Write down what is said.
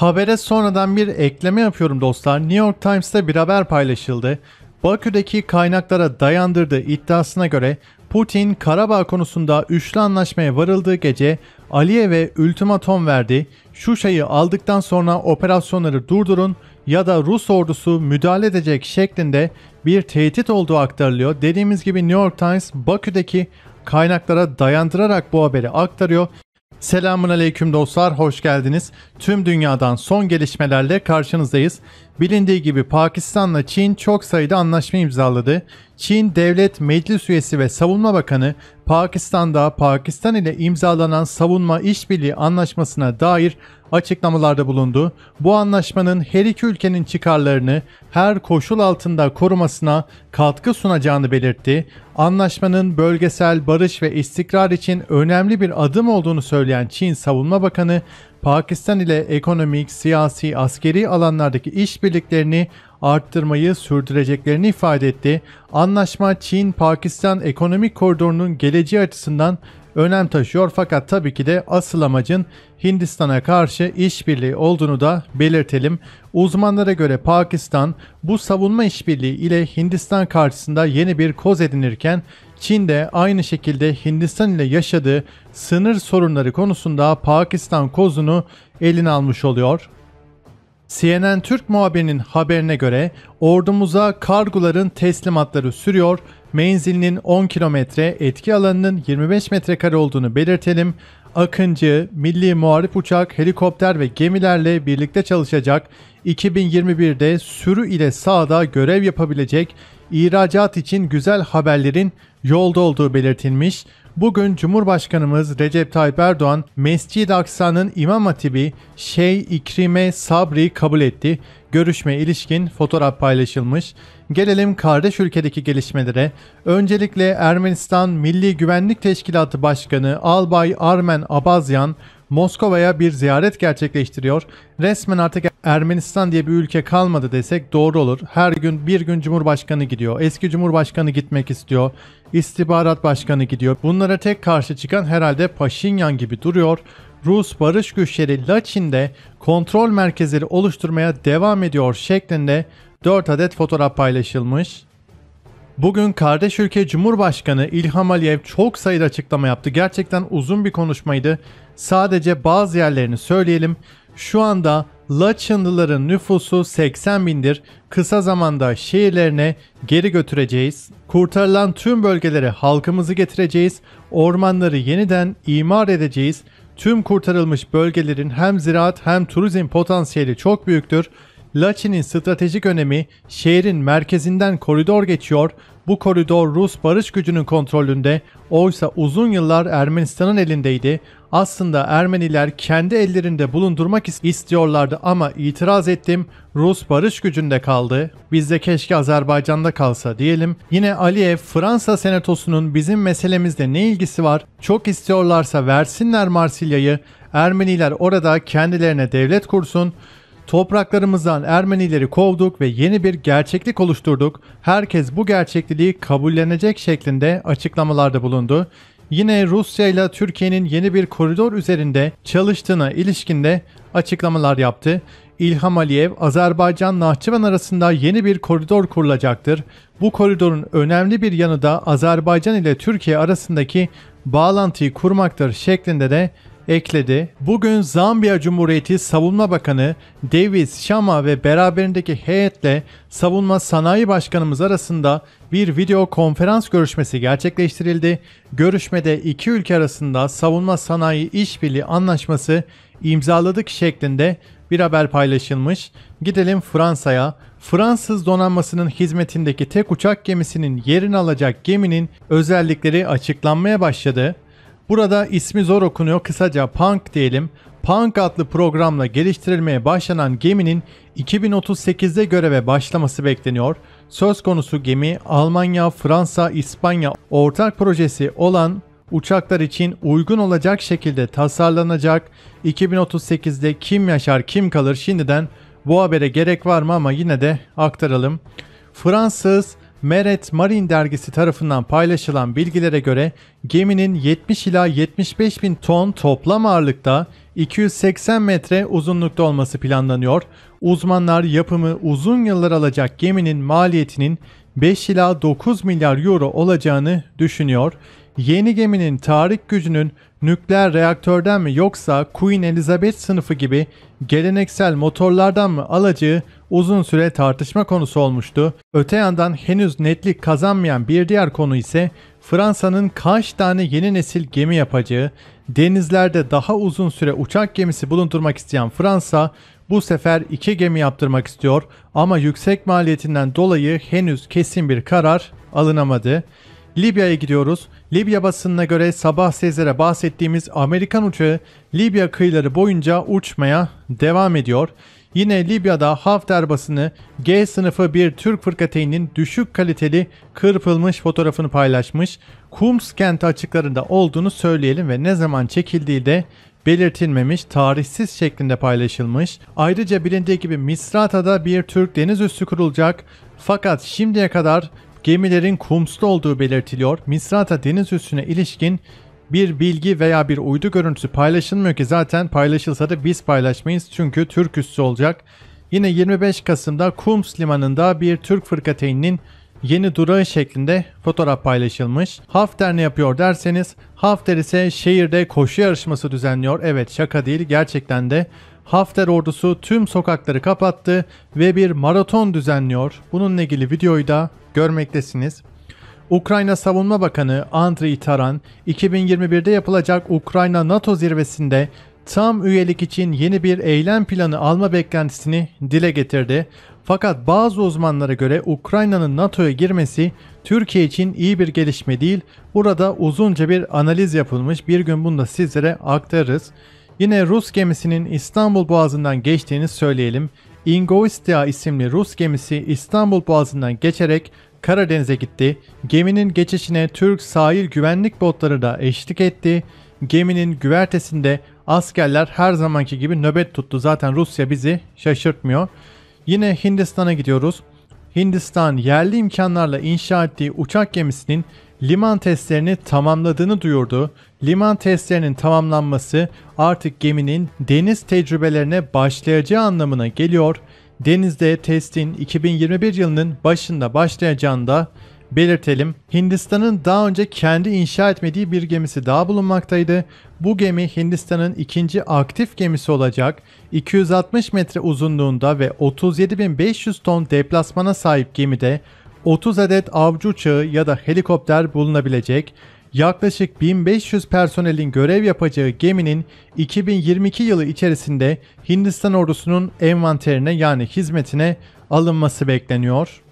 Habere sonradan bir ekleme yapıyorum dostlar. New York Times'ta bir haber paylaşıldı. Bakü'deki kaynaklara dayandırdığı iddiasına göre Putin Karabağ konusunda üçlü anlaşmaya varıldığı gece Aliyev'e ultimatom verdi. Şuşa'yı aldıktan sonra operasyonları durdurun ya da Rus ordusu müdahale edecek şeklinde bir tehdit olduğu aktarılıyor. Dediğimiz gibi New York Times Bakü'deki kaynaklara dayandırarak bu haberi aktarıyor. Selamun aleyküm dostlar, hoş geldiniz. Tüm dünyadan son gelişmelerle karşınızdayız. Bilindiği gibi Pakistan'la Çin çok sayıda anlaşma imzaladı. Çin Devlet Meclis Üyesi ve Savunma Bakanı Pakistan'da Pakistan ile imzalanan savunma işbirliği anlaşmasına dair açıklamalarda bulundu. Bu anlaşmanın her iki ülkenin çıkarlarını her koşul altında korumasına katkı sunacağını belirtti. Anlaşmanın bölgesel barış ve istikrar için önemli bir adım olduğunu söyleyen Çin Savunma Bakanı, Pakistan ile ekonomik, siyasi, askeri alanlardaki işbirliklerini arttırmayı sürdüreceklerini ifade etti. Anlaşma Çin-Pakistan ekonomik koridorunun geleceği açısından önem taşıyor fakat tabii ki de asıl amacın Hindistan'a karşı işbirliği olduğunu da belirtelim. Uzmanlara göre Pakistan bu savunma işbirliği ile Hindistan karşısında yeni bir koz edinirken Çin de aynı şekilde Hindistan ile yaşadığı sınır sorunları konusunda Pakistan kozunu eline almış oluyor. CNN Türk muhabirinin haberine göre ordumuza kargoların teslimatları sürüyor, menzilinin 10 kilometre, etki alanının 25 metrekare olduğunu belirtelim. Akıncı, Milli Muharip Uçak, helikopter ve gemilerle birlikte çalışacak, 2021'de sürü ile sahada görev yapabilecek, ihracat için güzel haberlerin yolda olduğu belirtilmiş. Bugün Cumhurbaşkanımız Recep Tayyip Erdoğan, Mescid-i Aksa'nın İmam Hatibi Şeyh İkrime Sabri kabul etti görüşme ilişkin fotoğraf paylaşılmış. Gelelim kardeş ülkedeki gelişmelere. Öncelikle Ermenistan Milli Güvenlik Teşkilatı Başkanı Albay Armen Abazyan Moskova'ya bir ziyaret gerçekleştiriyor. Resmen artık Ermenistan diye bir ülke kalmadı desek doğru olur. Her gün bir gün Cumhurbaşkanı gidiyor. Eski Cumhurbaşkanı gitmek istiyor. İstihbarat Başkanı gidiyor. Bunlara tek karşı çıkan herhalde Paşinyan gibi duruyor. Rus barış güçleri Laçin'de kontrol merkezleri oluşturmaya devam ediyor şeklinde 4 adet fotoğraf paylaşılmış. Bugün kardeş ülke Cumhurbaşkanı İlham Aliyev çok sayıda açıklama yaptı. Gerçekten uzun bir konuşmaydı. Sadece bazı yerlerini söyleyelim. Şu anda Laçınlıların nüfusu 80 bindir. Kısa zamanda şehirlerine geri götüreceğiz. Kurtarılan tüm bölgelere halkımızı getireceğiz. Ormanları yeniden imar edeceğiz. Tüm kurtarılmış bölgelerin hem ziraat hem turizm potansiyeli çok büyüktür Laçin'in stratejik önemi şehrin merkezinden koridor geçiyor, bu koridor Rus barış gücünün kontrolünde, oysa uzun yıllar Ermenistan'ın elindeydi. Aslında Ermeniler kendi ellerinde bulundurmak istiyorlardı ama itiraz ettim. Rus barış gücünde kaldı. Biz de keşke Azerbaycan'da kalsa diyelim. Yine Aliyev Fransa senatosunun bizim meselemizde ne ilgisi var? Çok istiyorlarsa versinler Marsilya'yı. Ermeniler orada kendilerine devlet kursun. Topraklarımızdan Ermenileri kovduk ve yeni bir gerçeklik oluşturduk. Herkes bu gerçekliliği kabullenecek şeklinde açıklamalarda bulundu. Yine Rusya ile Türkiye'nin yeni bir koridor üzerinde çalıştığına ilişkinde açıklamalar yaptı. İlham Aliyev, Azerbaycan Nahçıvan arasında yeni bir koridor kurulacaktır. Bu koridorun önemli bir yanı da Azerbaycan ile Türkiye arasındaki bağlantıyı kurmaktır şeklinde de ekledi. Bugün Zambiya Cumhuriyeti Savunma Bakanı Davis Shama ve beraberindeki heyetle Savunma Sanayi Başkanımız arasında bir video konferans görüşmesi gerçekleştirildi. Görüşmede iki ülke arasında savunma sanayi işbirliği anlaşması imzaladık şeklinde bir haber paylaşılmış. Gidelim Fransa'ya. Fransız donanmasının hizmetindeki tek uçak gemisinin yerini alacak geminin özellikleri açıklanmaya başladı. Burada ismi zor okunuyor kısaca Punk diyelim. Punk adlı programla geliştirilmeye başlanan geminin 2038'de göreve başlaması bekleniyor. Söz konusu gemi Almanya, Fransa, İspanya ortak projesi olan uçaklar için uygun olacak şekilde tasarlanacak. 2038'de kim yaşar kim kalır şimdiden bu habere gerek var mı ama yine de aktaralım. Fransız Meret Marine dergisi tarafından paylaşılan bilgilere göre geminin 70 ila 75 bin ton toplam ağırlıkta 280 metre uzunlukta olması planlanıyor. Uzmanlar yapımı uzun yıllar alacak geminin maliyetinin 5 ila 9 milyar euro olacağını düşünüyor. Yeni geminin tahrik gücünün nükleer reaktörden mi yoksa Queen Elizabeth sınıfı gibi geleneksel motorlardan mı alacağı uzun süre tartışma konusu olmuştu. Öte yandan henüz netlik kazanmayan bir diğer konu ise Fransa'nın kaç tane yeni nesil gemi yapacağı, denizlerde daha uzun süre uçak gemisi bulundurmak isteyen Fransa bu sefer iki gemi yaptırmak istiyor ama yüksek maliyetinden dolayı henüz kesin bir karar alınamadı. Libya'ya gidiyoruz. Libya basınına göre sabah sezer'e bahsettiğimiz Amerikan uçağı Libya kıyıları boyunca uçmaya devam ediyor. Yine Libya'da Hafter basını G sınıfı bir Türk fırkateyninin düşük kaliteli kırpılmış fotoğrafını paylaşmış. Kums kenti açıklarında olduğunu söyleyelim ve ne zaman çekildiği de belirtilmemiş, tarihsiz şeklinde paylaşılmış. Ayrıca bilindiği gibi Misrata'da bir Türk deniz üssü kurulacak. Fakat şimdiye kadar gemilerin Kums'ta olduğu belirtiliyor. Misrata deniz üssüne ilişkin bir bilgi veya bir uydu görüntüsü paylaşılmıyor ki zaten paylaşılsa da biz paylaşmayız çünkü Türk üssü olacak. Yine 25 Kasım'da Kums limanında bir Türk fırkateyninin yeni durağı şeklinde fotoğraf paylaşılmış. Hafter ne yapıyor derseniz Hafter ise şehirde koşu yarışması düzenliyor. Evet şaka değil gerçekten de Hafter ordusu tüm sokakları kapattı ve bir maraton düzenliyor. Bununla ilgili videoyu da görmektesiniz. Ukrayna Savunma Bakanı Andriy Taran, 2021'de yapılacak Ukrayna NATO zirvesinde tam üyelik için yeni bir eylem planı alma beklentisini dile getirdi. Fakat bazı uzmanlara göre Ukrayna'nın NATO'ya girmesi Türkiye için iyi bir gelişme değil. Burada uzunca bir analiz yapılmış. Bir gün bunu da sizlere aktarırız. Yine Rus gemisinin İstanbul Boğazı'ndan geçtiğini söyleyelim. Ingoistia isimli Rus gemisi İstanbul Boğazı'ndan geçerek Karadeniz'e gitti. Geminin geçişine Türk sahil güvenlik botları da eşlik etti. Geminin güvertesinde askerler her zamanki gibi nöbet tuttu. Zaten Rusya bizi şaşırtmıyor. Yine Hindistan'a gidiyoruz. Hindistan yerli imkanlarla inşa ettiği uçak gemisinin liman testlerini tamamladığını duyurdu. Liman testlerinin tamamlanması artık geminin deniz tecrübelerine başlayacağı anlamına geliyor denizde testin 2021 yılının başında başlayacağını da belirtelim. Hindistan'ın daha önce kendi inşa etmediği bir gemisi daha bulunmaktaydı. Bu gemi Hindistan'ın ikinci aktif gemisi olacak. 260 metre uzunluğunda ve 37.500 ton deplasmana sahip gemide 30 adet avcı uçağı ya da helikopter bulunabilecek yaklaşık 1500 personelin görev yapacağı geminin 2022 yılı içerisinde Hindistan ordusunun envanterine yani hizmetine alınması bekleniyor.